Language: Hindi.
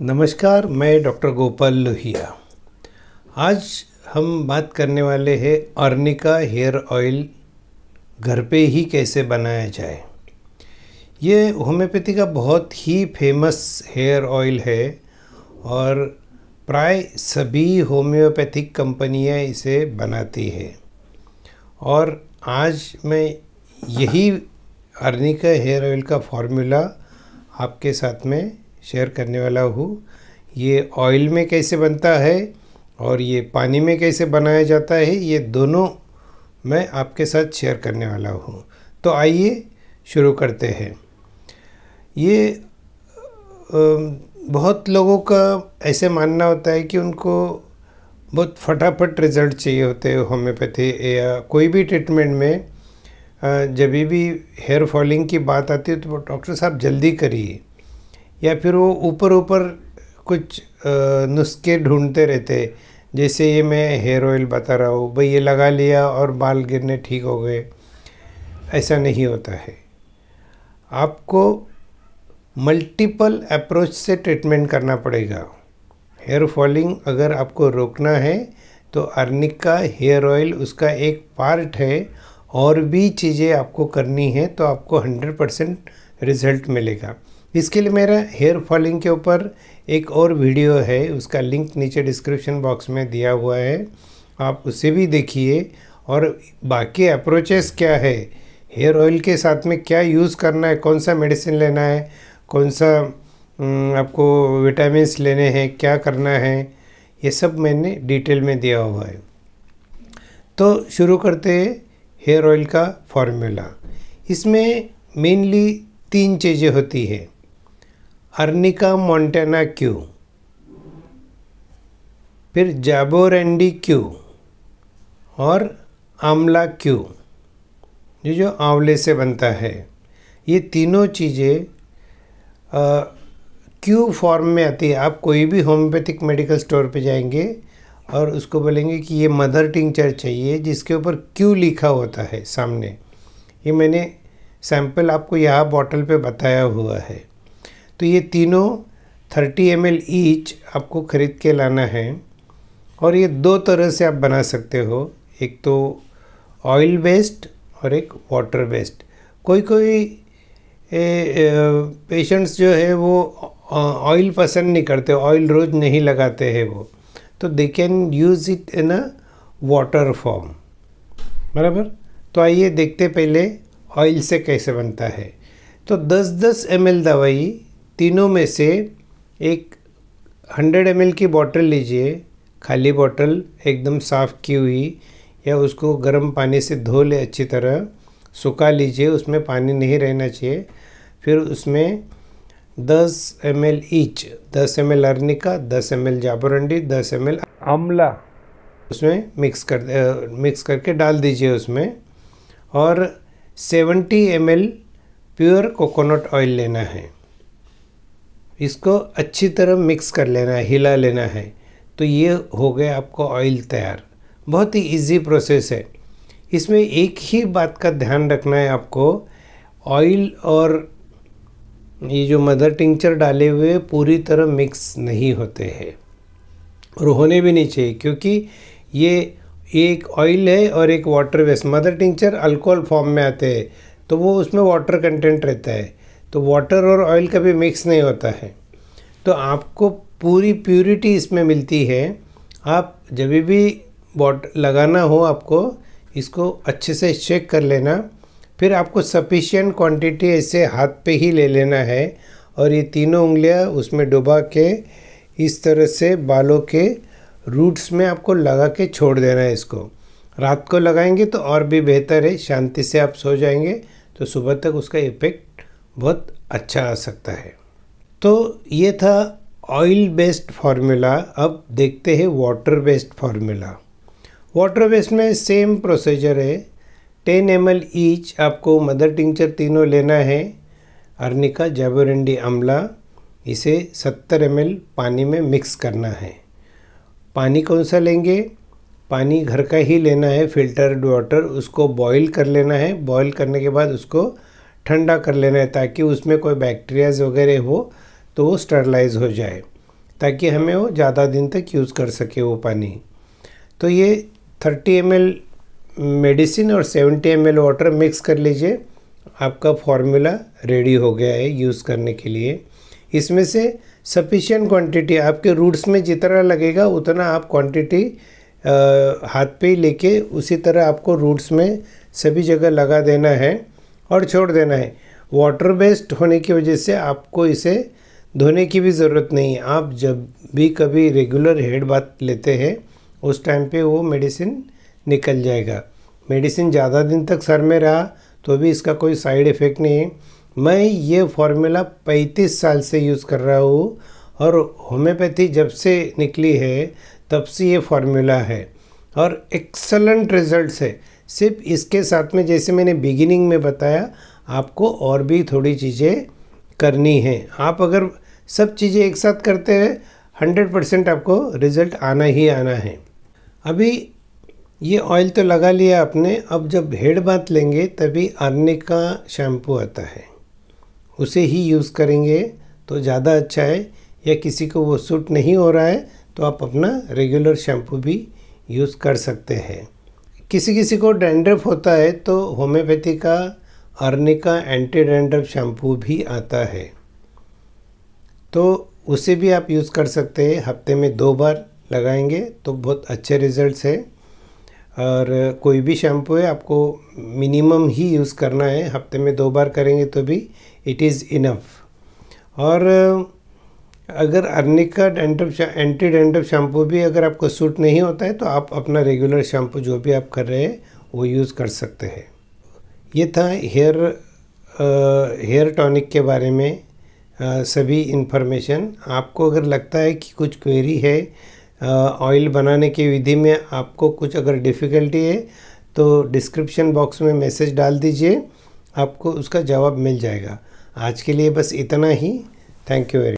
नमस्कार मैं डॉक्टर गोपाल लोहिया आज हम बात करने वाले हैं अर्निका हेयर ऑयल घर पे ही कैसे बनाया जाए ये होम्योपैथी का बहुत ही फेमस हेयर ऑयल है और प्राय सभी होम्योपैथिक कंपनियां इसे बनाती है और आज मैं यही अर्निका हेयर ऑयल का फॉर्मूला आपके साथ में शेयर करने वाला हूँ ये ऑयल में कैसे बनता है और ये पानी में कैसे बनाया जाता है ये दोनों मैं आपके साथ शेयर करने वाला हूँ तो आइए शुरू करते हैं ये बहुत लोगों का ऐसे मानना होता है कि उनको बहुत फटाफट रिजल्ट चाहिए होते हैं होम्योपैथी या कोई भी ट्रीटमेंट में जब भी हेयर फॉलिंग की बात आती है तो डॉक्टर साहब जल्दी करिए या फिर वो ऊपर ऊपर कुछ नुस्खे ढूंढते रहते जैसे ये मैं हेयर ऑयल बता रहा हूँ भाई ये लगा लिया और बाल गिरने ठीक हो गए ऐसा नहीं होता है आपको मल्टीपल अप्रोच से ट्रीटमेंट करना पड़ेगा हेयर फॉलिंग अगर आपको रोकना है तो अर्निक का हेयर ऑयल उसका एक पार्ट है और भी चीज़ें आपको करनी है तो आपको 100 परसेंट रिजल्ट मिलेगा इसके लिए मेरा हेयर फॉलिंग के ऊपर एक और वीडियो है उसका लिंक नीचे डिस्क्रिप्शन बॉक्स में दिया हुआ है आप उसे भी देखिए और बाकी अप्रोचेस क्या है हेयर ऑयल के साथ में क्या यूज़ करना है कौन सा मेडिसिन लेना है कौन सा आपको विटामिन्स लेने हैं क्या करना है ये सब मैंने डिटेल में दिया हुआ है तो शुरू करते हैं हेयर ऑयल का फॉर्मूला इसमें मेनली तीन चीज़ें होती है अर्निका मोंटेना क्यू फिर जाबोरेंडी क्यू और आमला क्यू ये जो आंवले से बनता है ये तीनों चीज़ें क्यू फॉर्म में आती है आप कोई भी होम्योपैथिक मेडिकल स्टोर पे जाएंगे और उसको बोलेंगे कि ये मदर टिंचर चाहिए जिसके ऊपर क्यू लिखा होता है सामने ये मैंने सैंपल आपको यहाँ बॉटल पे बताया हुआ है तो ये तीनों 30 एम एल ईच आपको ख़रीद के लाना है और ये दो तरह से आप बना सकते हो एक तो ऑयल बेस्ड और एक वाटर बेस्ड कोई कोई पेशेंट्स जो है वो ऑयल पसंद नहीं करते ऑयल रोज़ नहीं लगाते हैं वो तो they can use it in a water form बराबर तो आइए देखते पहले ऑयल से कैसे बनता है तो 10-10 एम एल दवाई तीनों में से एक 100 एम की बॉटल लीजिए खाली बॉटल एकदम साफ़ की हुई या उसको गर्म पानी से धो ले अच्छी तरह सुखा लीजिए उसमें पानी नहीं रहना चाहिए फिर उसमें 10 एम एल ईच दस एम एल अर्निका दस एम एल जाबरंडी दस एम एल आमला उसमें मिक्स कर मिक्स करके डाल दीजिए उसमें और 70 m l pure coconut oil लेना है इसको अच्छी तरह मिक्स कर लेना है हिला लेना है तो ये हो गया आपको ऑयल तैयार बहुत ही इजी प्रोसेस है इसमें एक ही बात का ध्यान रखना है आपको ऑयल और ये जो मदर टिंचर डाले हुए पूरी तरह मिक्स नहीं होते हैं और होने भी नहीं चाहिए क्योंकि ये एक ऑयल है और एक water based mother tincture alcohol form में आते हैं तो वो उसमें वाटर कंटेंट रहता है तो वाटर और ऑयल कभी मिक्स नहीं होता है तो आपको पूरी प्योरिटी इसमें मिलती है आप जब भी बॉट लगाना हो आपको इसको अच्छे से चेक कर लेना फिर आपको सफिशिएंट क्वांटिटी ऐसे हाथ पे ही ले लेना है और ये तीनों उंगलियां उसमें डुबा के इस तरह से बालों के रूट्स में आपको लगा के छोड़ देना है इसको रात को लगाएंगे तो और भी बेहतर है शांति से आप सो जाएंगे तो सुबह तक उसका इफ़ेक्ट बहुत अच्छा आ सकता है तो ये था ऑयल बेस्ड फार्मूला अब देखते हैं water based formula water based में सेम प्रोसीजर है टेन एम एल ईच आपको मदर टिंचर तीनों लेना है अर्निका जाबोरेंडी अम्ला इसे सत्तर एम पानी में मिक्स करना है पानी कौन सा लेंगे पानी घर का ही लेना है फिल्टर्ड वाटर उसको बॉईल कर लेना है बॉईल करने के बाद उसको ठंडा कर लेना है ताकि उसमें कोई बैक्टीरियाज वगैरह हो तो वो स्टरलाइज हो जाए ताकि हमें वो ज़्यादा दिन तक यूज़ कर सके वो पानी तो ये 30 एम मेडिसिन और 70 एम वाटर मिक्स कर लीजिए आपका फॉर्मूला रेडी हो गया है यूज़ करने के लिए इसमें से सफिशेंट क्वांटिटी आपके रूट्स में जितना लगेगा उतना आप क्वांटिटी हाथ पे ही लेके उसी तरह आपको रूट्स में सभी जगह लगा देना है और छोड़ देना है वाटर बेस्ड होने की वजह से आपको इसे धोने की भी ज़रूरत नहीं है आप जब भी कभी रेगुलर हेड बात लेते हैं उस टाइम पे वो मेडिसिन निकल जाएगा मेडिसिन ज़्यादा दिन तक सर में रहा तो भी इसका कोई साइड इफ़ेक्ट नहीं है मैं ये फॉर्मूला 35 साल से यूज़ कर रहा हूँ और होम्योपैथी जब से निकली है तब से ये फार्मूला है और एक्सलेंट रिजल्ट है सिर्फ इसके साथ में जैसे मैंने बिगिनिंग में बताया आपको और भी थोड़ी चीज़ें करनी है आप अगर सब चीज़ें एक साथ करते हुए हंड्रेड परसेंट आपको रिज़ल्ट आना ही आना है अभी ये ऑयल तो लगा लिया आपने अब जब हेड बात लेंगे तभी आर्निक का शैम्पू आता है उसे ही यूज़ करेंगे तो ज़्यादा अच्छा है या किसी को वो सूट नहीं हो रहा है तो आप अपना रेगुलर शैम्पू भी यूज़ कर सकते हैं किसी किसी को डैंड्रफ होता है तो होम्योपैथी का अर्निका एंटी डैंड्रफ शैम्पू भी आता है तो उसे भी आप यूज़ कर सकते हैं हफ्ते में दो बार लगाएंगे तो बहुत अच्छे रिजल्ट्स है और कोई भी शैम्पू है आपको मिनिमम ही यूज़ करना है हफ्ते में दो बार करेंगे तो भी इट इज़ इनफ और अगर arnica dental anti dental shampoo भी अगर आपको सूट नहीं होता है तो आप अपना रेगुलर शैम्पू जो भी आप कर रहे हैं वो यूज़ कर सकते हैं ये था हेयर हेयर टॉनिक के बारे में आ, सभी इन्फॉर्मेशन आपको अगर लगता है कि कुछ क्वेरी है ऑयल बनाने की विधि में आपको कुछ अगर डिफ़िकल्टी है तो डिस्क्रिप्शन बॉक्स में मैसेज डाल दीजिए आपको उसका जवाब मिल जाएगा आज के लिए बस इतना ही थैंक यू वेरी